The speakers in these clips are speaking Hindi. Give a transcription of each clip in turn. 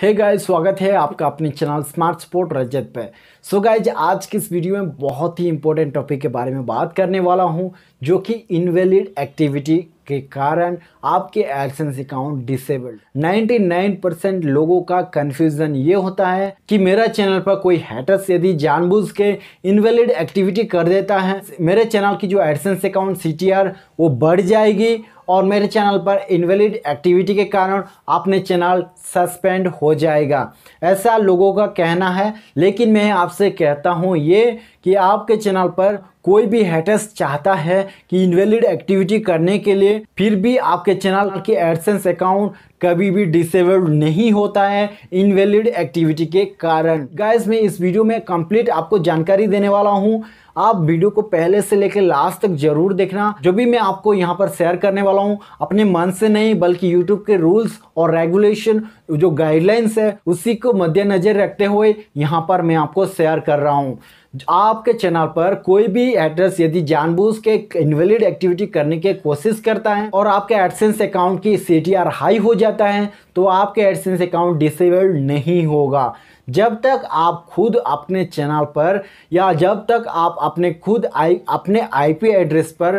हे hey गाइज स्वागत है आपका अपने चैनल स्मार्ट स्पोर्ट रजत पे सो so गाइज आज की इस वीडियो में बहुत ही इंपॉर्टेंट टॉपिक के बारे में बात करने वाला हूँ जो कि इनवैलिड एक्टिविटी के कारण आपके एडसेंस अकाउंट डिसेबल्ड 99% लोगों का कंफ्यूजन ये होता है कि मेरा चैनल पर कोई हैटर्स यदि जानबूझ के इनवैलिड एक्टिविटी कर देता है मेरे चैनल की जो एडसेंस अकाउंट सी वो बढ़ जाएगी और मेरे चैनल पर इनवैलिड एक्टिविटी के कारण आपने चैनल सस्पेंड हो जाएगा ऐसा लोगों का कहना है लेकिन मैं आपसे कहता हूँ ये कि आपके चैनल पर कोई भी हेटर्स चाहता है कि इनवैलिड एक्टिविटी करने के लिए फिर भी आपके चैनल के एडसेंस अकाउंट कभी भी डिसेबल नहीं होता है इनवैलिड एक्टिविटी के कारण गाइस मैं इस वीडियो में कंप्लीट आपको जानकारी देने वाला हूं आप वीडियो को पहले से लेकर लास्ट तक जरूर देखना जो भी मैं आपको यहाँ पर शेयर करने वाला हूँ अपने मन से नहीं बल्कि यूट्यूब के रूल्स और रेगुलेशन जो गाइडलाइंस है उसी को मद्देनजर रखते हुए यहाँ पर मैं आपको शेयर कर रहा हूँ आपके चैनल पर कोई भी एड्रेस यदि जानबूझ के इनवेलिड एक्टिविटी करने की कोशिश करता है और आपके एडसेंस अकाउंट की सी हाई हो जाता है तो आपके एडसेंस अकाउंट डिसेबल्ड नहीं होगा जब तक आप खुद अपने चैनल पर या जब तक आप अपने खुद आई अपने आईपी एड्रेस पर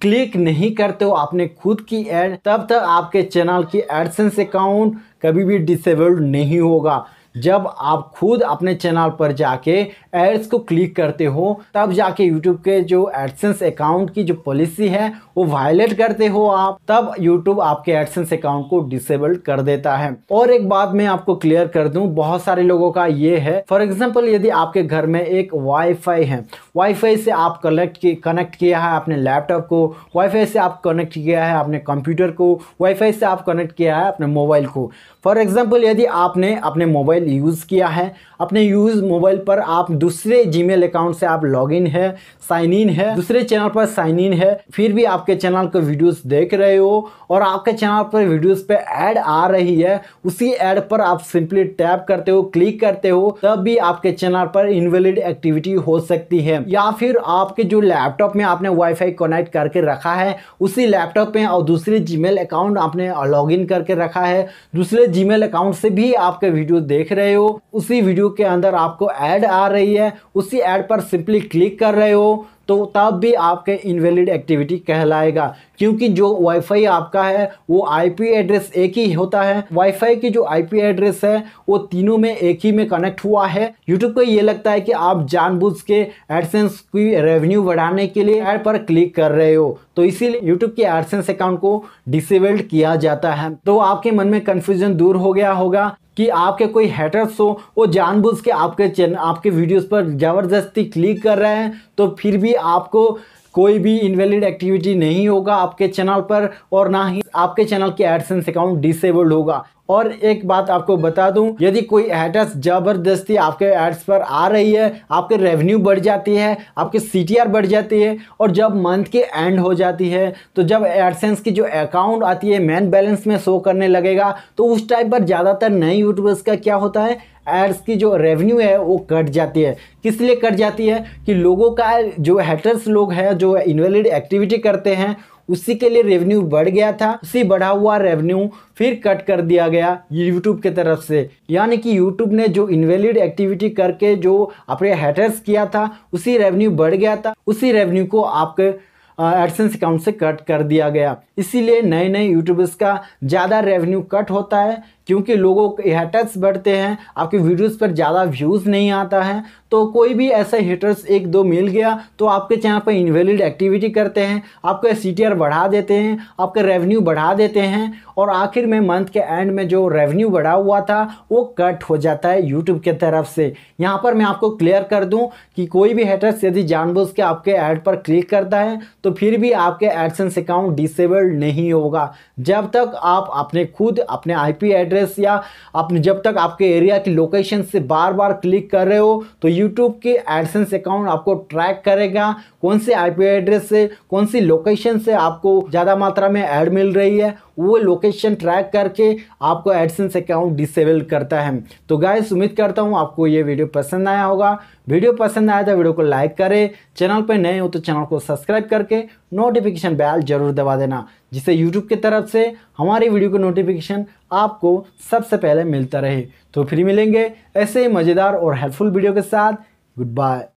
क्लिक नहीं करते हो अपने खुद की एड तब तक आपके चैनल की एडसेंस अकाउंट कभी भी डिसेबल्ड नहीं होगा जब आप खुद अपने चैनल पर जाके एड्स को क्लिक करते हो तब जाके यूट्यूब के जो एडसेंस अकाउंट की जो पॉलिसी है वो वायलेट करते हो आप तब यूट्यूब आपके एडसेंस अकाउंट को डिसेबल कर देता है और एक बात मैं आपको क्लियर कर दूं बहुत सारे लोगों का ये है फॉर एग्जाम्पल यदि आपके घर में एक वाईफाई है वाईफाई से आप कलेक्ट के कनेक्ट किया है अपने लैपटॉप को वाईफाई से आप कनेक्ट किया है अपने कंप्यूटर को वाईफाई से आप कनेक्ट किया है अपने मोबाइल को फॉर एग्ज़ाम्पल यदि आपने अपने मोबाइल यूज़ किया है अपने यूज़ मोबाइल पर आप दूसरे जीमेल अकाउंट से आप लॉग इन है साइन इन है दूसरे चैनल पर साइन इन है फिर भी आपके चैनल को वीडियोस देख रहे हो और आपके चैनल पर वीडियोस पे ऐड आ रही है उसी ऐड पर आप सिंपली टैप करते हो क्लिक करते हो तब भी आपके चैनल पर इनवेलिड एक्टिविटी हो सकती है या फिर आपके जो लैपटॉप में आपने वाईफाई कनेक्ट करके रखा है उसी लैपटॉप में और दूसरे जी अकाउंट आपने लॉग करके रखा है दूसरे जीमेल अकाउंट से भी आपके वीडियो देख रहे हो उसी वीडियो के अंदर आपको ऐड आ रही है उसी ऐड पर सिंपली क्लिक कर रहे हो तो तब भी आपके इनवैलिड एक्टिविटी कहलाएगा क्योंकि जो वाईफाई आपका है वो आईपी एड्रेस एक ही होता है वाईफाई की जो आईपी एड्रेस है वो तीनों में एक ही में कनेक्ट हुआ है यूट्यूब को ये लगता है कि आप जानबूझ के एडसेंस की रेवेन्यू बढ़ाने के लिए ऐड पर क्लिक कर रहे हो तो इसीलिए यूट्यूब के एडसेंस अकाउंट को डिसेबल्ड किया जाता है तो आपके मन में कन्फ्यूजन दूर हो गया होगा कि आपके कोई हैटर्स हो वो जानबूझ के आपके चैनल आपके वीडियोस पर ज़बरदस्ती क्लिक कर रहे हैं तो फिर भी आपको कोई भी इनवैलिड एक्टिविटी नहीं होगा आपके चैनल पर और ना ही आपके चैनल के एडसेंस अकाउंट डिसेबल्ड होगा और एक बात आपको बता दूं यदि कोई एडस जबरदस्ती आपके एड्स पर आ रही है आपके रेवेन्यू बढ़ जाती है आपके सी बढ़ जाती है और जब मंथ की एंड हो जाती है तो जब एडसेंस की जो अकाउंट आती है मेन बैलेंस में शो करने लगेगा तो उस टाइम पर ज़्यादातर नए यूट्यूबर्स का क्या होता है एड्स की जो रेवेन्यू है वो कट जाती है किस लिए कट जाती है कि लोगों का जो हैटर्स लोग हैं जो इनवेलिड एक्टिविटी करते हैं उसी के लिए रेवेन्यू बढ़ गया था उसी बढ़ा हुआ रेवेन्यू फिर कट कर दिया गया यूट्यूब के तरफ से यानी कि यूट्यूब ने जो इनवेलिड एक्टिविटी करके जो अपने हैटर्स किया था उसी रेवेन्यू बढ़ गया था उसी रेवेन्यू को आपके एडसेंस अकाउंट से कट कर दिया गया इसीलिए नए नए यूट्यूबर्स का ज़्यादा रेवेन्यू कट होता है क्योंकि लोगों के हेटर्स बढ़ते हैं आपके वीडियोस पर ज़्यादा व्यूज़ नहीं आता है तो कोई भी ऐसे हेटर्स एक दो मिल गया तो आपके चैनल पर इनवेलिड एक्टिविटी करते हैं आपका सी बढ़ा देते हैं आपका रेवेन्यू बढ़ा देते हैं और आखिर में मंथ के एंड में जो रेवेन्यू बढ़ा हुआ था वो कट हो जाता है यूट्यूब के तरफ से यहाँ पर मैं आपको क्लियर कर दूँ कि कोई भी हेटर्स यदि जानबूझ के आपके ऐड पर क्लिक करता है तो फिर भी आपके एडसेंस अकाउंट डिसेबल्ड नहीं होगा जब तक आप अपने खुद अपने आई एड्रेस एड्रेस या अपने जब तक आपके एरिया की लोकेशन से बार बार क्लिक कर रहे हो तो यूट्यूब के एडसेंस अकाउंट आपको ट्रैक करेगा कौन से आईपी एड्रेस से कौन सी लोकेशन से आपको ज़्यादा मात्रा में ऐड मिल रही है वो लोकेशन ट्रैक करके आपको एडसेंस अकाउंट डिसेबल करता है तो गाइस उम्मीद करता हूँ आपको ये वीडियो पसंद आया होगा वीडियो पसंद आया तो वीडियो को लाइक करें चैनल पर नए हो तो चैनल को सब्सक्राइब करके नोटिफिकेशन बैल जरूर दबा देना जिससे यूट्यूब की तरफ से हमारी वीडियो की नोटिफिकेशन आपको सबसे पहले मिलता रहे तो फिर मिलेंगे ऐसे ही मज़ेदार और हेल्पफुल वीडियो के साथ गुड बाय